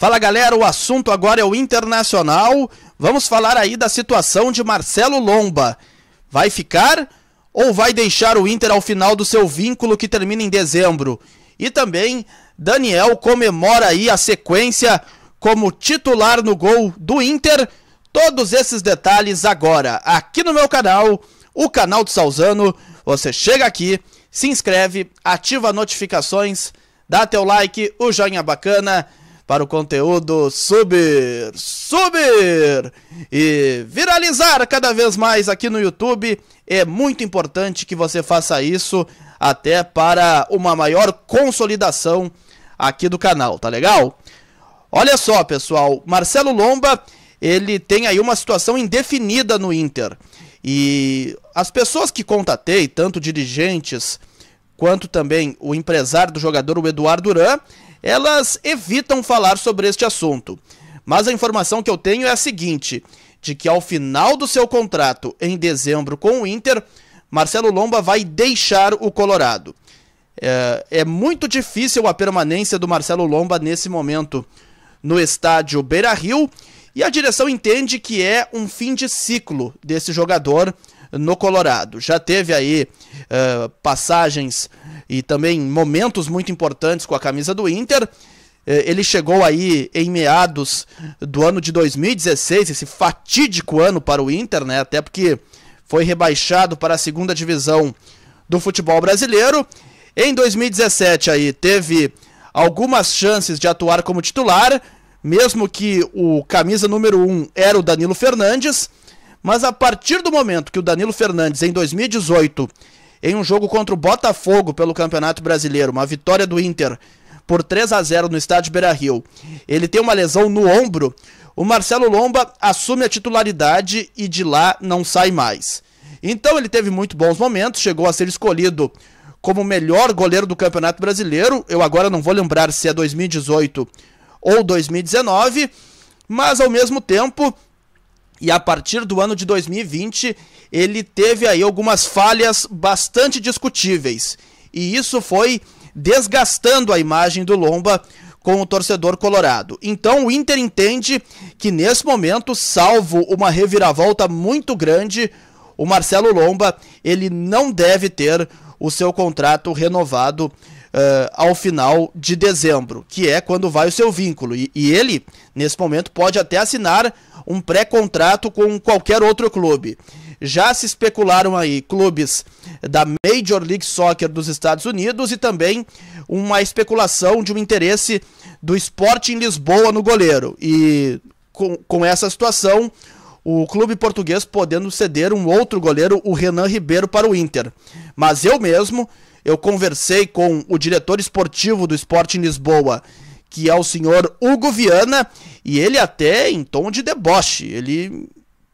Fala galera, o assunto agora é o internacional. Vamos falar aí da situação de Marcelo Lomba. Vai ficar ou vai deixar o Inter ao final do seu vínculo que termina em dezembro? E também Daniel comemora aí a sequência como titular no gol do Inter. Todos esses detalhes agora aqui no meu canal, o canal do Salzano. Você chega aqui, se inscreve, ativa notificações, dá teu like, o joinha bacana para o conteúdo subir, subir e viralizar cada vez mais aqui no YouTube. É muito importante que você faça isso até para uma maior consolidação aqui do canal, tá legal? Olha só, pessoal, Marcelo Lomba, ele tem aí uma situação indefinida no Inter. E as pessoas que contatei, tanto dirigentes quanto também o empresário do jogador, o Eduardo Duran, elas evitam falar sobre este assunto. Mas a informação que eu tenho é a seguinte: de que ao final do seu contrato em dezembro com o Inter, Marcelo Lomba vai deixar o Colorado. É, é, muito difícil a permanência do Marcelo Lomba nesse momento no estádio Beira Rio e a direção entende que é um fim de ciclo desse jogador no Colorado. Já teve aí uh, passagens e também momentos muito importantes com a camisa do Inter. É, ele chegou aí em meados do ano de 2016, esse fatídico ano para o Inter, né? Até porque foi rebaixado para a segunda divisão do futebol brasileiro. Em 2017 aí teve algumas chances de atuar como titular, mesmo que o camisa número 1 um era o Danilo Fernandes, mas a partir do momento que o Danilo Fernandes em 2018 em um jogo contra o Botafogo pelo Campeonato Brasileiro, uma vitória do Inter por 3 a 0 no estádio Beira-Rio. Ele tem uma lesão no ombro. O Marcelo Lomba assume a titularidade e de lá não sai mais. Então ele teve muito bons momentos, chegou a ser escolhido como o melhor goleiro do Campeonato Brasileiro. Eu agora não vou lembrar se é 2018 ou 2019, mas ao mesmo tempo e a partir do ano de 2020, ele teve aí algumas falhas bastante discutíveis. E isso foi desgastando a imagem do Lomba com o torcedor colorado. Então o Inter entende que nesse momento, salvo uma reviravolta muito grande, o Marcelo Lomba ele não deve ter o seu contrato renovado uh, ao final de dezembro, que é quando vai o seu vínculo. E, e ele, nesse momento, pode até assinar um pré-contrato com qualquer outro clube. Já se especularam aí clubes da Major League Soccer dos Estados Unidos e também uma especulação de um interesse do esporte em Lisboa no goleiro. E com, com essa situação, o clube português podendo ceder um outro goleiro, o Renan Ribeiro, para o Inter. Mas eu mesmo eu conversei com o diretor esportivo do Esporte em Lisboa, que é o senhor Hugo Viana, e ele até em tom de deboche, ele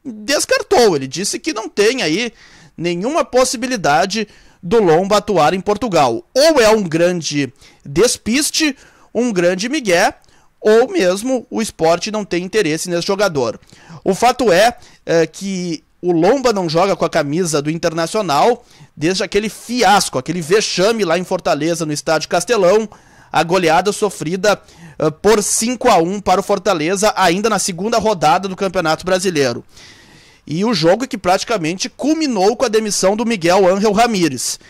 descartou, ele disse que não tem aí nenhuma possibilidade do Lomba atuar em Portugal. Ou é um grande despiste, um grande migué, ou mesmo o esporte não tem interesse nesse jogador. O fato é, é que o Lomba não joga com a camisa do Internacional desde aquele fiasco, aquele vexame lá em Fortaleza, no estádio Castelão, a goleada sofrida uh, por 5 a 1 para o Fortaleza ainda na segunda rodada do Campeonato Brasileiro. E o jogo que praticamente culminou com a demissão do Miguel Ángel Ramírez.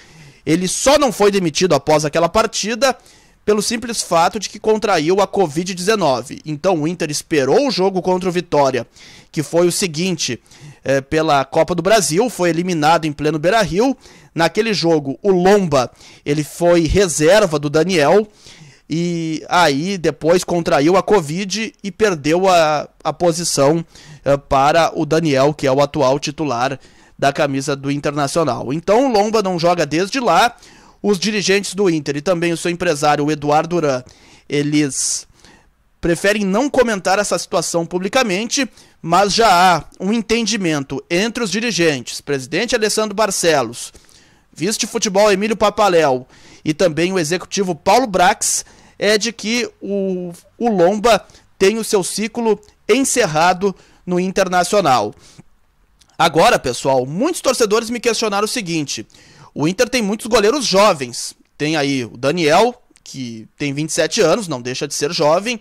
Ele só não foi demitido após aquela partida pelo simples fato de que contraiu a Covid-19. Então o Inter esperou o jogo contra o Vitória, que foi o seguinte: é, pela Copa do Brasil, foi eliminado em pleno Beira-Rio. Naquele jogo, o Lomba, ele foi reserva do Daniel e aí depois contraiu a Covid e perdeu a, a posição é, para o Daniel, que é o atual titular da camisa do Internacional. Então o Lomba não joga desde lá. Os dirigentes do Inter e também o seu empresário, o Eduardo Duran, eles preferem não comentar essa situação publicamente, mas já há um entendimento entre os dirigentes, presidente Alessandro Barcelos, vice-futebol Emílio Papaléu e também o executivo Paulo Brax, é de que o, o Lomba tem o seu ciclo encerrado no Internacional. Agora, pessoal, muitos torcedores me questionaram o seguinte: o Inter tem muitos goleiros jovens. Tem aí o Daniel, que tem 27 anos, não deixa de ser jovem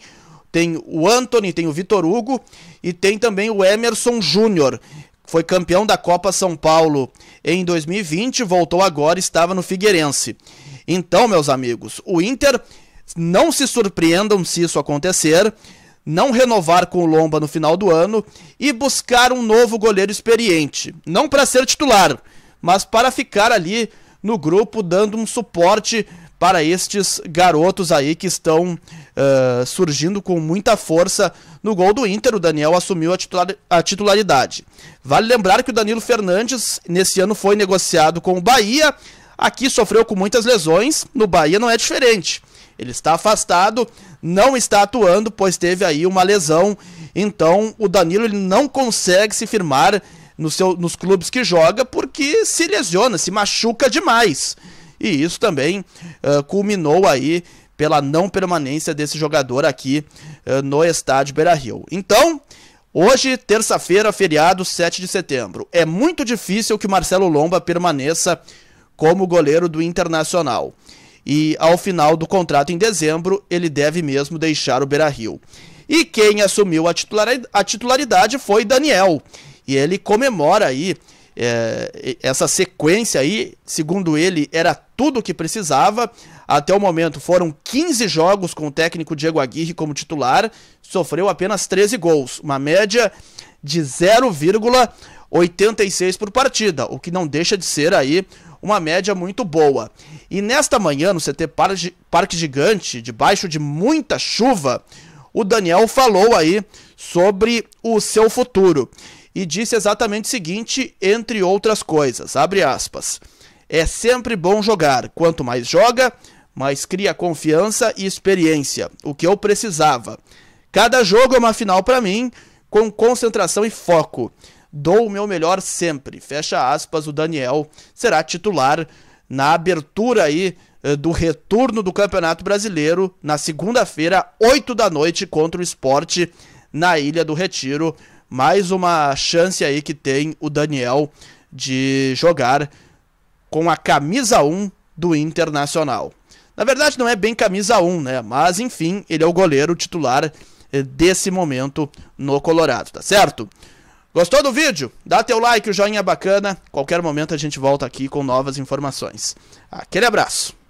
tem o Anthony, tem o Vitor Hugo e tem também o Emerson Júnior. Foi campeão da Copa São Paulo em 2020, voltou agora, estava no Figueirense. Então, meus amigos, o Inter, não se surpreendam se isso acontecer, não renovar com o Lomba no final do ano e buscar um novo goleiro experiente. Não para ser titular, mas para ficar ali no grupo dando um suporte para estes garotos aí que estão eh, surgindo com muita força no gol do Inter. O Daniel assumiu a, titular, a titularidade. Vale lembrar que o Danilo Fernandes, nesse ano, foi negociado com o Bahia. Aqui sofreu com muitas lesões. No Bahia não é diferente. Ele está afastado, não está atuando, pois teve aí uma lesão. Então o Danilo ele não consegue se firmar no seu, nos clubes que joga porque se lesiona, se machuca demais. E isso também uh, culminou aí pela não permanência desse jogador aqui uh, no estádio Beira Rio. Então, hoje, terça-feira, feriado, 7 de setembro. É muito difícil que o Marcelo Lomba permaneça como goleiro do Internacional. E ao final do contrato em dezembro, ele deve mesmo deixar o Beira Rio. E quem assumiu a titularidade foi Daniel. E ele comemora aí é, essa sequência aí, segundo ele, era tudo o que precisava. Até o momento foram 15 jogos com o técnico Diego Aguirre como titular, sofreu apenas 13 gols, uma média de 0,86 por partida, o que não deixa de ser aí uma média muito boa. E nesta manhã, no CT Parque Gigante, debaixo de muita chuva, o Daniel falou aí sobre o seu futuro e disse exatamente o seguinte, entre outras coisas, abre aspas. É sempre bom jogar, quanto mais joga, mais cria confiança e experiência, o que eu precisava. Cada jogo é uma final para mim, com concentração e foco. Dou o meu melhor sempre. Fecha aspas, o Daniel será titular na abertura aí eh, do retorno do Campeonato Brasileiro na segunda-feira, 8 da noite, contra o esporte na Ilha do Retiro mais uma chance aí que tem o Daniel de jogar com a camisa 1 do Internacional. Na verdade, não é bem camisa 1, né? Mas enfim, ele é o goleiro titular eh, desse momento no Colorado, tá certo? Gostou do vídeo? Dá teu like, o joinha bacana. Qualquer momento a gente volta aqui com novas informações. Aquele abraço.